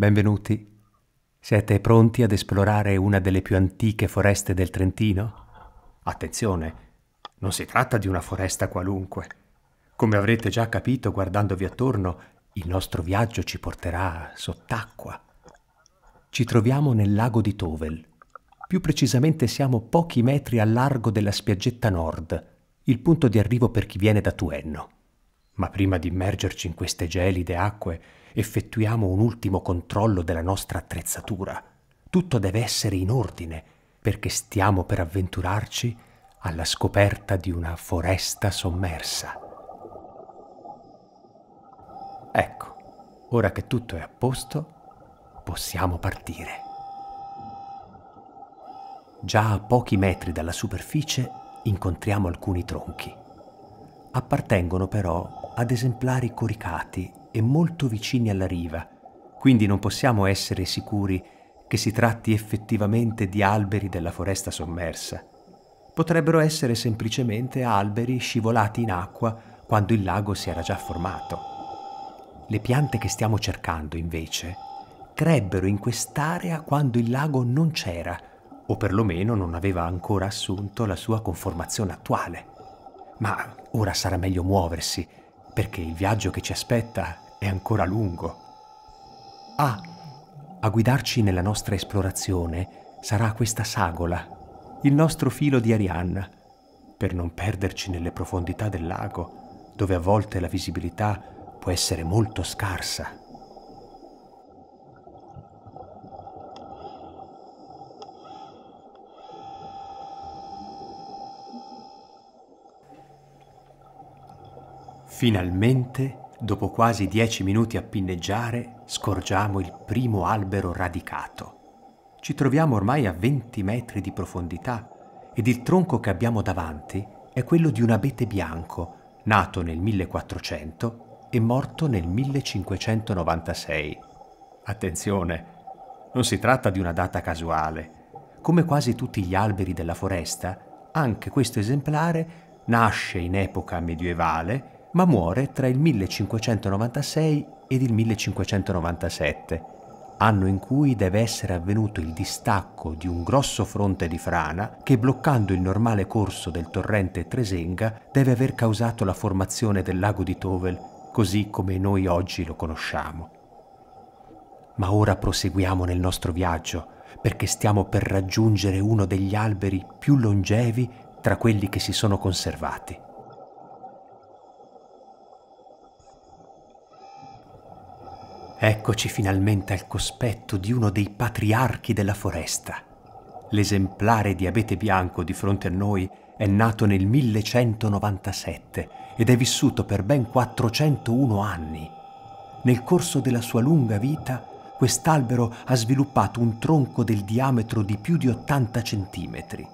Benvenuti. Siete pronti ad esplorare una delle più antiche foreste del Trentino? Attenzione, non si tratta di una foresta qualunque. Come avrete già capito guardandovi attorno, il nostro viaggio ci porterà sott'acqua. Ci troviamo nel lago di Tovel. Più precisamente siamo pochi metri al largo della spiaggetta nord, il punto di arrivo per chi viene da Tuenno. Ma prima di immergerci in queste gelide acque, effettuiamo un ultimo controllo della nostra attrezzatura. Tutto deve essere in ordine, perché stiamo per avventurarci alla scoperta di una foresta sommersa. Ecco, ora che tutto è a posto, possiamo partire. Già a pochi metri dalla superficie incontriamo alcuni tronchi. Appartengono però ad esemplari coricati e molto vicini alla riva, quindi non possiamo essere sicuri che si tratti effettivamente di alberi della foresta sommersa. Potrebbero essere semplicemente alberi scivolati in acqua quando il lago si era già formato. Le piante che stiamo cercando, invece, crebbero in quest'area quando il lago non c'era, o perlomeno non aveva ancora assunto la sua conformazione attuale. Ma ora sarà meglio muoversi perché il viaggio che ci aspetta è ancora lungo. Ah, a guidarci nella nostra esplorazione sarà questa sagola, il nostro filo di Arianna, per non perderci nelle profondità del lago, dove a volte la visibilità può essere molto scarsa. Finalmente, dopo quasi dieci minuti a pinneggiare, scorgiamo il primo albero radicato. Ci troviamo ormai a 20 metri di profondità ed il tronco che abbiamo davanti è quello di un abete bianco, nato nel 1400 e morto nel 1596. Attenzione, non si tratta di una data casuale. Come quasi tutti gli alberi della foresta, anche questo esemplare nasce in epoca medievale ma muore tra il 1596 ed il 1597, anno in cui deve essere avvenuto il distacco di un grosso fronte di frana che bloccando il normale corso del torrente Tresenga deve aver causato la formazione del lago di Tovel così come noi oggi lo conosciamo. Ma ora proseguiamo nel nostro viaggio perché stiamo per raggiungere uno degli alberi più longevi tra quelli che si sono conservati. Eccoci finalmente al cospetto di uno dei patriarchi della foresta. L'esemplare di abete bianco di fronte a noi è nato nel 1197 ed è vissuto per ben 401 anni. Nel corso della sua lunga vita, quest'albero ha sviluppato un tronco del diametro di più di 80 centimetri.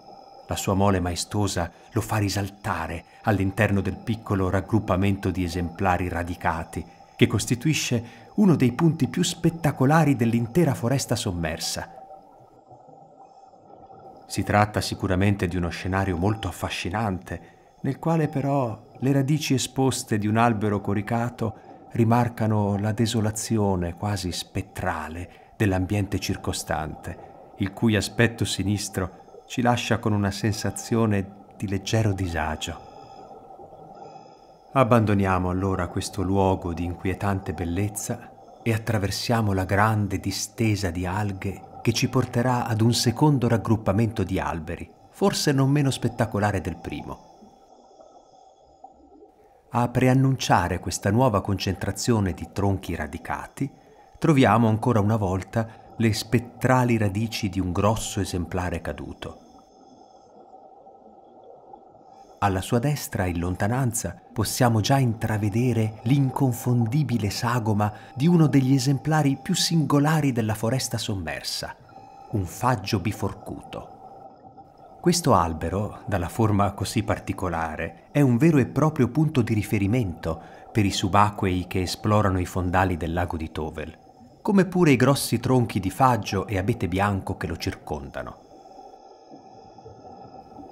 La sua mole maestosa lo fa risaltare all'interno del piccolo raggruppamento di esemplari radicati che costituisce uno dei punti più spettacolari dell'intera foresta sommersa. Si tratta sicuramente di uno scenario molto affascinante, nel quale però le radici esposte di un albero coricato rimarcano la desolazione quasi spettrale dell'ambiente circostante, il cui aspetto sinistro ci lascia con una sensazione di leggero disagio. Abbandoniamo allora questo luogo di inquietante bellezza e attraversiamo la grande distesa di alghe che ci porterà ad un secondo raggruppamento di alberi, forse non meno spettacolare del primo. A preannunciare questa nuova concentrazione di tronchi radicati, troviamo ancora una volta le spettrali radici di un grosso esemplare caduto. Alla sua destra, in lontananza, possiamo già intravedere l'inconfondibile sagoma di uno degli esemplari più singolari della foresta sommersa, un faggio biforcuto. Questo albero, dalla forma così particolare, è un vero e proprio punto di riferimento per i subacquei che esplorano i fondali del lago di Tovel, come pure i grossi tronchi di faggio e abete bianco che lo circondano.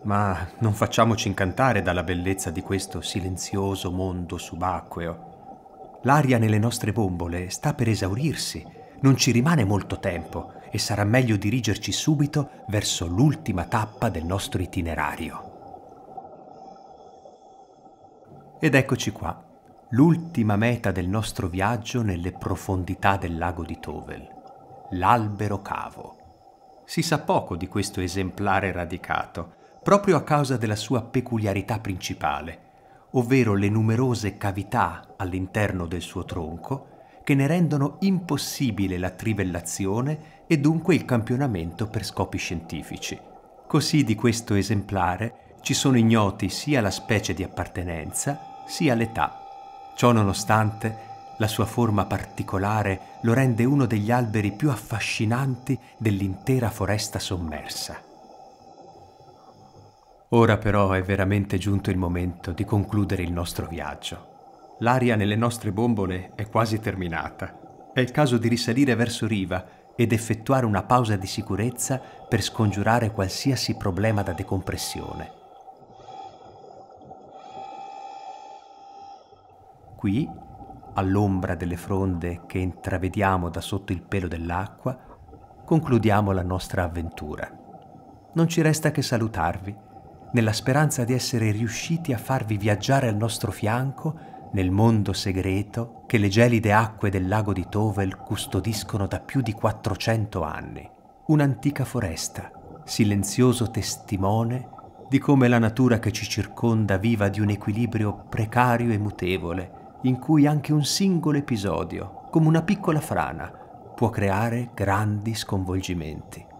Ma non facciamoci incantare dalla bellezza di questo silenzioso mondo subacqueo. L'aria nelle nostre bombole sta per esaurirsi, non ci rimane molto tempo e sarà meglio dirigerci subito verso l'ultima tappa del nostro itinerario. Ed eccoci qua, l'ultima meta del nostro viaggio nelle profondità del lago di Tovel, l'albero cavo. Si sa poco di questo esemplare radicato, proprio a causa della sua peculiarità principale, ovvero le numerose cavità all'interno del suo tronco che ne rendono impossibile la trivellazione e dunque il campionamento per scopi scientifici. Così di questo esemplare ci sono ignoti sia la specie di appartenenza sia l'età. Ciò nonostante, la sua forma particolare lo rende uno degli alberi più affascinanti dell'intera foresta sommersa. Ora però è veramente giunto il momento di concludere il nostro viaggio. L'aria nelle nostre bombole è quasi terminata. È il caso di risalire verso riva ed effettuare una pausa di sicurezza per scongiurare qualsiasi problema da decompressione. Qui, all'ombra delle fronde che intravediamo da sotto il pelo dell'acqua, concludiamo la nostra avventura. Non ci resta che salutarvi nella speranza di essere riusciti a farvi viaggiare al nostro fianco nel mondo segreto che le gelide acque del lago di Tovel custodiscono da più di 400 anni. Un'antica foresta, silenzioso testimone di come la natura che ci circonda viva di un equilibrio precario e mutevole, in cui anche un singolo episodio, come una piccola frana, può creare grandi sconvolgimenti.